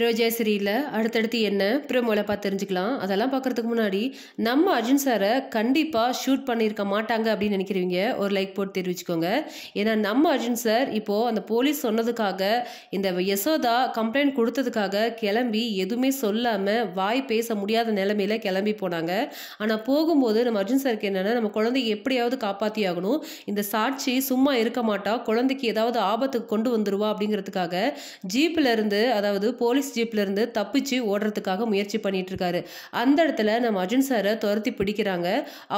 ரோஜா சிரியில் அடுத்தடுத்து என்ன ப்ரோமோவில் பார்த்து தெரிஞ்சுக்கலாம் அதெல்லாம் பார்க்குறதுக்கு முன்னாடி நம்ம அர்ஜுன் சாரை கண்டிப்பாக ஷூட் பண்ணியிருக்க மாட்டாங்க அப்படின்னு நினைக்கிறவங்க ஒரு லைக் போட்டு தெரிவிச்சுக்கோங்க ஏன்னா நம்ம அர்ஜுன் சார் இப்போது அந்த போலீஸ் சொன்னதுக்காக இந்த யசோதா கம்ப்ளைண்ட் கொடுத்ததுக்காக கிளம்பி எதுவுமே சொல்லாமல் வாய் பேச முடியாத நிலமையில கிளம்பி போனாங்க ஆனால் போகும்போது நம்ம அர்ஜுன் சாருக்கு என்னென்னா நம்ம குழந்தைய எப்படியாவது காப்பாற்றி ஆகணும் இந்த சாட்சி சும்மா இருக்க மாட்டா குழந்தைக்கு ஏதாவது ஆபத்துக்கு கொண்டு வந்துருவா அப்படிங்கிறதுக்காக ஜீப்பில் இருந்து அதாவது போலீஸ் போலீஸ் ஜீப்லேருந்து தப்பிச்சு ஓடுறதுக்காக முயற்சி பண்ணிட்டு இருக்காரு அந்த இடத்துல நம்ம அர்ஜுன் சாரை துரத்தி பிடிக்கிறாங்க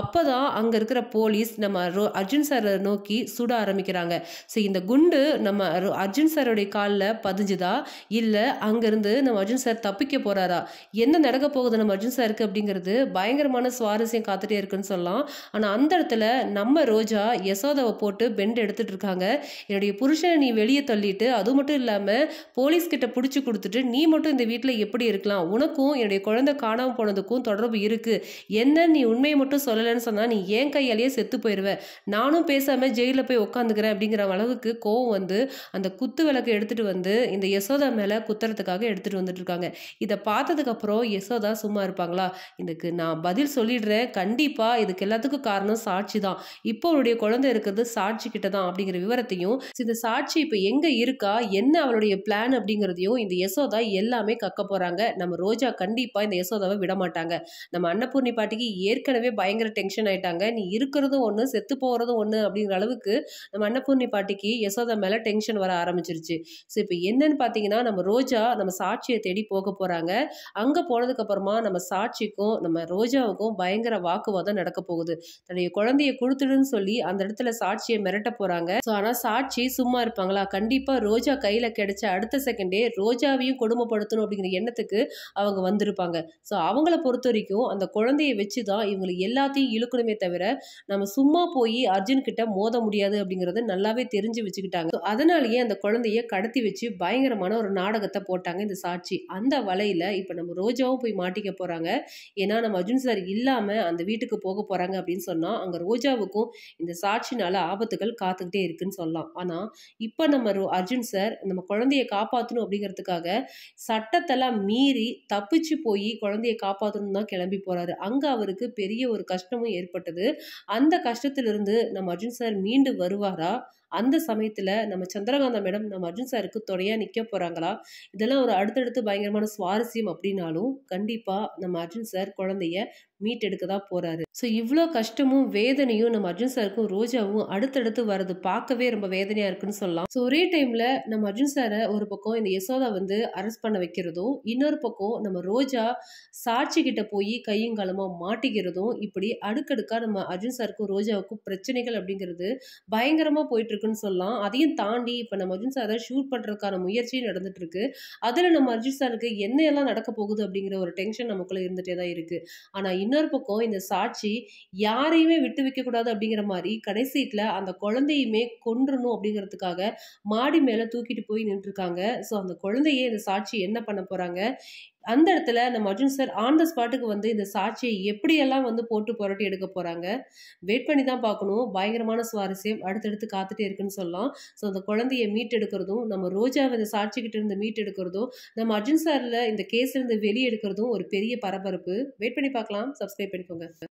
அப்போ தான் அங்கே இருக்கிற போலீஸ் நம்ம அர்ஜுன் சாரை நோக்கி சுட ஆரம்பிக்கிறாங்க ஸோ இந்த குண்டு நம்ம அர்ஜுன் சாருடைய காலில் பதிஞ்சுதா இல்லை அங்கேருந்து நம்ம அர்ஜுன் சார் தப்பிக்க போகிறாரா என்ன நடக்க போகுது நம்ம அர்ஜுன் சாருக்கு அப்படிங்கிறது பயங்கரமான சுவாரஸ்யம் காத்துட்டே இருக்குன்னு சொல்லலாம் ஆனால் அந்த இடத்துல நம்ம ரோஜா யசோதாவை போட்டு பெண்ட் எடுத்துட்டு இருக்காங்க என்னுடைய புருஷனை நீ வெளியே தள்ளிட்டு அது மட்டும் இல்லாமல் போலீஸ்கிட்ட பிடிச்சி கொடுத்துட்டு நீ மட்டும் இந்த வீட்டில் எப்படி இருக்கலாம் உனக்கும் என்னுடைய குழந்தை காணாமல் போனதுக்கும் தொடர்பு இருக்குது என்ன நீ உண்மையை மட்டும் சொல்லலைன்னு சொன்னால் நீ ஏன் கையாலேயே செத்து போயிடுவேன் நானும் பேசாமல் ஜெயிலில் போய் உட்காந்துக்கிறேன் அப்படிங்கிற அளவுக்கு கோவம் வந்து அந்த குத்து விளக்கு எடுத்துகிட்டு வந்து இந்த யசோதா மேலே குத்துறதுக்காக எடுத்துகிட்டு வந்துட்டு இருக்காங்க இதை பார்த்ததுக்கப்புறம் யசோதா சும்மா இருப்பாங்களா இதுக்கு நான் பதில் சொல்லிடுறேன் கண்டிப்பாக இதுக்கு எல்லாத்துக்கும் காரணம் சாட்சி தான் இப்போ அவருடைய குழந்தை இருக்கிறது சாட்சி கிட்ட தான் அப்படிங்கிற விவரத்தையும் இந்த சாட்சி இப்போ எங்கே இருக்கா என்ன அவளுடைய பிளான் அப்படிங்கிறதையும் இந்த யசோதா மாதிரி எல்லாமே கக்க போகிறாங்க நம்ம ரோஜா கண்டிப்பாக இந்த யசோதாவை விட மாட்டாங்க நம்ம அன்னபூர்ணி பாட்டிக்கு ஏற்கனவே பயங்கர டென்ஷன் ஆயிட்டாங்க நீ இருக்கிறதும் ஒன்று செத்து போகிறதும் ஒன்று அப்படிங்கிற அளவுக்கு நம்ம அன்னபூர்ணி பாட்டிக்கு யசோதா மேலே டென்ஷன் வர ஆரம்பிச்சிருச்சு ஸோ இப்போ என்னன்னு பார்த்தீங்கன்னா நம்ம ரோஜா நம்ம சாட்சியை தேடி போக போகிறாங்க அங்கே போனதுக்கப்புறமா நம்ம சாட்சிக்கும் நம்ம ரோஜாவுக்கும் பயங்கர வாக்குவாதம் நடக்க போகுது தன்னுடைய குழந்தைய கொடுத்துடுன்னு சொல்லி அந்த இடத்துல சாட்சியை மிரட்ட போகிறாங்க ஸோ ஆனால் சாட்சி சும்மா இருப்பாங்களா கண்டிப்பாக ரோஜா கையில் கிடைச்ச அடுத்த செகண்டே ரோஜாவையும் கொடு கொடுமைப்படுத்தணும் அப்படிங்கிற எண்ணத்துக்கு அவங்க வந்திருப்பாங்க ஸோ அவங்கள பொறுத்த வரைக்கும் அந்த குழந்தைய வச்சு தான் இவங்களுக்கு எல்லாத்தையும் இழுக்கணுமே தவிர நம்ம சும்மா போய் அர்ஜுன் கிட்ட மோத முடியாது அப்படிங்கிறத நல்லாவே தெரிஞ்சு வச்சுக்கிட்டாங்க அதனாலேயே அந்த குழந்தைய கடத்தி வச்சு பயங்கரமான ஒரு நாடகத்தை போட்டாங்க இந்த சாட்சி அந்த வலையில் இப்போ நம்ம ரோஜாவும் போய் மாட்டிக்க போகிறாங்க ஏன்னா நம்ம அர்ஜுன் சார் இல்லாமல் அந்த வீட்டுக்கு போக போகிறாங்க அப்படின்னு சொன்னால் அங்கே ரோஜாவுக்கும் இந்த சாட்சினால ஆபத்துகள் காத்துக்கிட்டே இருக்குன்னு சொல்லலாம் ஆனால் இப்போ நம்ம அர்ஜுன் சார் நம்ம குழந்தையை காப்பாற்றணும் அப்படிங்கிறதுக்காக சட்டத்தெல்லாம் மீறி தப்பிச்சு போய் குழந்தைய காப்பாற்றணும் தான் கிளம்பி போகிறாரு அங்கே அவருக்கு பெரிய ஒரு கஷ்டமும் ஏற்பட்டது அந்த கஷ்டத்திலிருந்து நம்ம அர்ஜுன் சார் மீண்டு வருவாரா அந்த சமயத்தில் நம்ம சந்திரகாந்த மேடம் நம்ம அர்ஜுன் சாருக்கு துணையாக நிற்க போகிறாங்களா இதெல்லாம் ஒரு அடுத்தடுத்து பயங்கரமான சுவாரஸ்யம் அப்படின்னாலும் கண்டிப்பாக நம்ம அர்ஜுன் சார் குழந்தைய மீட்டெடுக்க தான் போகிறாரு ஸோ இவ்வளோ கஷ்டமும் வேதனையும் நம்ம அர்ஜுன் சாருக்கும் ரோஜாவும் அடுத்தடுத்து வர்றது பார்க்கவே ரொம்ப வேதனையாக இருக்குன்னு சொல்லலாம் ஸோ ஒரே டைமில் நம்ம அர்ஜுன் சாரை ஒரு பக்கம் இந்த யசோதா வந்து அரெஸ்ட் பண்ண வைக்கிறதும் இன்னொரு பக்கம் நம்ம ரோஜா சாட்சி கிட்ட போய் கையும் காலமாக மாட்டிக்கிறதும் இப்படி அடுக்கடுக்காக நம்ம அர்ஜுன் சாருக்கும் ரோஜாவுக்கும் பிரச்சனைகள் அப்படிங்கிறது பயங்கரமாக போயிட்டு இருக்குன்னு சொல்லலாம் அதையும் தாண்டி இப்போ நம்ம அர்ஜுன் சார் அதை ஷூட் பண்ணுறதுக்கான முயற்சி இருக்கு அதில் நம்ம அர்ஜுன் சாருக்கு என்ன எல்லாம் நடக்க போகுது அப்படிங்கிற ஒரு டென்ஷன் நமக்குள்ளே இருந்துகிட்டே தான் இருக்குது ஆனால் இன்னொரு பக்கம் இந்த சாட்சி யாரையுமே விட்டு வைக்கக்கூடாது அப்படிங்கிற மாதிரி கடைசியில் அந்த குழந்தையுமே கொன்றணும் அப்படிங்கிறதுக்காக மாடி மேலே தூக்கிட்டு போய் நின்றுருக்காங்க ஸோ அந்த குழந்தையே இந்த சாட்சி என்ன பண்ண போகிறாங்க அந்த இடத்துல அந்த மர்ஜுன் சார் ஆன் த ஸ்பாட்டுக்கு வந்து இந்த சாட்சியை எப்படியெல்லாம் வந்து போட்டு புரட்டி எடுக்க போகிறாங்க வெயிட் பண்ணி தான் பார்க்கணும் பயங்கரமான சுவாரஸ்யம் அடுத்தடுத்து காத்துட்டே இருக்குன்னு சொல்லலாம் ஸோ அந்த குழந்தைய மீட் எடுக்கிறதும் நம்ம ரோஜா இந்த சாட்சிக்கிட்ட இருந்து மீட் எடுக்கிறதும் நம்ம அர்ஜுன் சாரில் இந்த கேஸ்லேருந்து வெளியே எடுக்கிறதும் ஒரு பெரிய பரபரப்பு வெயிட் பண்ணி பார்க்கலாம் சப்ஸ்கிரைப் பண்ணிக்கோங்க